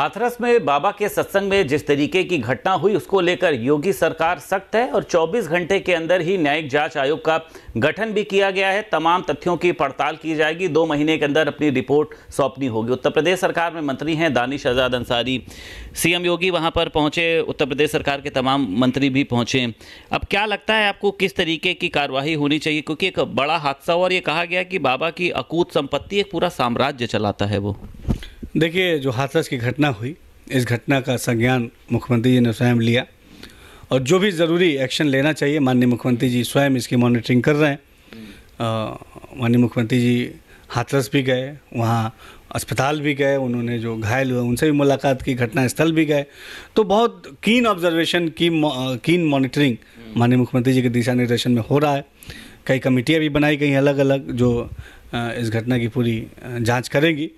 हाथरस में बाबा के सत्संग में जिस तरीके की घटना हुई उसको लेकर योगी सरकार सख्त है और 24 घंटे के अंदर ही न्यायिक जांच आयोग का गठन भी किया गया है तमाम तथ्यों की पड़ताल की जाएगी दो महीने के अंदर अपनी रिपोर्ट सौंपनी होगी उत्तर प्रदेश सरकार में मंत्री हैं दानिश आज़ाद अंसारी सीएम योगी वहां पर पहुंचे उत्तर प्रदेश सरकार के तमाम मंत्री भी पहुंचे अब क्या लगता है आपको किस तरीके की कार्यवाही होनी चाहिए क्योंकि एक बड़ा हादसा और ये कहा गया कि बाबा की अकूत संपत्ति एक पूरा साम्राज्य चलाता है वो देखिए जो हाथरस की घटना हुई इस घटना का संज्ञान मुख्यमंत्री जी ने स्वयं लिया और जो भी ज़रूरी एक्शन लेना चाहिए माननीय मुख्यमंत्री जी स्वयं इसकी मॉनिटरिंग कर रहे हैं माननीय मुख्यमंत्री जी हाथरस भी गए वहाँ अस्पताल भी गए उन्होंने जो घायल हुए उनसे भी मुलाकात की घटना स्थल भी गए तो बहुत कीन ऑब्जर्वेशन की कीन मॉनिटरिंग माननीय मुख्यमंत्री जी के दिशा निर्देशन में हो रहा है कई कमेटियाँ भी बनाई गई अलग अलग जो इस घटना की पूरी जांच करेंगी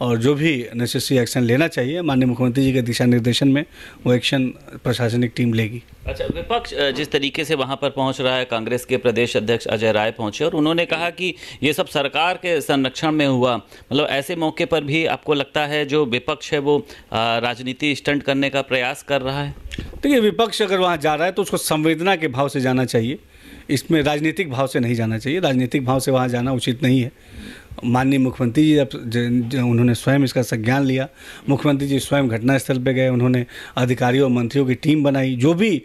और जो भी नेसेसरी एक्शन लेना चाहिए माननीय मुख्यमंत्री जी के दिशा निर्देशन में वो एक्शन प्रशासनिक टीम लेगी अच्छा विपक्ष जिस तरीके से वहाँ पर पहुँच रहा है कांग्रेस के प्रदेश अध्यक्ष अजय राय पहुँचे और उन्होंने कहा कि ये सब सरकार के संरक्षण में हुआ मतलब ऐसे मौके पर भी आपको लगता है जो विपक्ष है वो राजनीति स्टंट करने का प्रयास कर रहा है देखिए विपक्ष अगर वहाँ जा रहा है तो उसको संवेदना के भाव से जाना चाहिए इसमें राजनीतिक भाव से नहीं जाना चाहिए राजनीतिक भाव से वहाँ जाना उचित नहीं है माननीय मुख्यमंत्री जी जब उन्होंने स्वयं इसका संज्ञान लिया मुख्यमंत्री जी स्वयं घटनास्थल पर गए उन्होंने अधिकारियों और मंत्रियों की टीम बनाई जो भी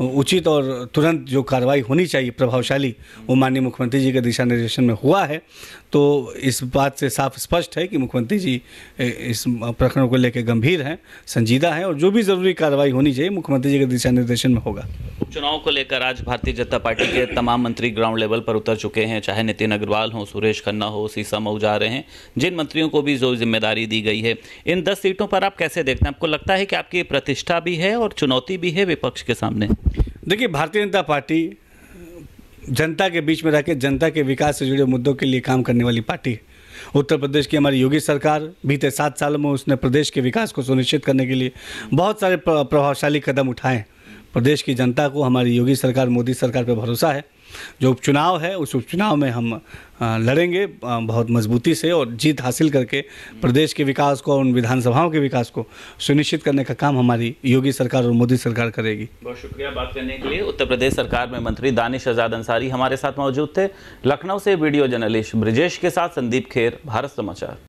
उचित और तुरंत जो कार्रवाई होनी चाहिए प्रभावशाली वो माननीय मुख्यमंत्री जी के दिशा निर्देशन में हुआ है तो इस बात से साफ स्पष्ट है कि मुख्यमंत्री जी इस प्रकरण को लेकर गंभीर हैं संजीदा हैं और जो भी ज़रूरी कार्रवाई होनी चाहिए मुख्यमंत्री जी के दिशा निर्देशन में होगा चुनाव को लेकर आज भारतीय जनता पार्टी के तमाम मंत्री ग्राउंड लेवल पर उतर चुके हैं चाहे नितिन अग्रवाल हो सुरेश खन्ना हो सीसा मऊ जा रहे हैं जिन मंत्रियों को भी जो जिम्मेदारी दी गई है इन दस सीटों पर आप कैसे देखते हैं आपको लगता है कि आपकी प्रतिष्ठा भी है और चुनौती भी है विपक्ष के सामने देखिए भारतीय जनता पार्टी जनता के बीच में रह जनता के विकास से जुड़े मुद्दों के लिए काम करने वाली पार्टी उत्तर प्रदेश की हमारी योगी सरकार बीते सात सालों में उसने प्रदेश के विकास को सुनिश्चित करने के लिए बहुत सारे प्रभावशाली कदम उठाए प्रदेश की जनता को हमारी योगी सरकार मोदी सरकार पर भरोसा है जो उपचुनाव है उस उपचुनाव में हम लड़ेंगे बहुत मजबूती से और जीत हासिल करके प्रदेश के विकास को और उन विधानसभाओं के विकास को सुनिश्चित करने का काम हमारी योगी सरकार और मोदी सरकार करेगी बहुत शुक्रिया बात करने के लिए उत्तर प्रदेश सरकार में मंत्री दानिश आजाद अंसारी हमारे साथ मौजूद थे लखनऊ से वीडियो जर्नलिस्ट ब्रजेश के साथ संदीप खेर भारत समाचार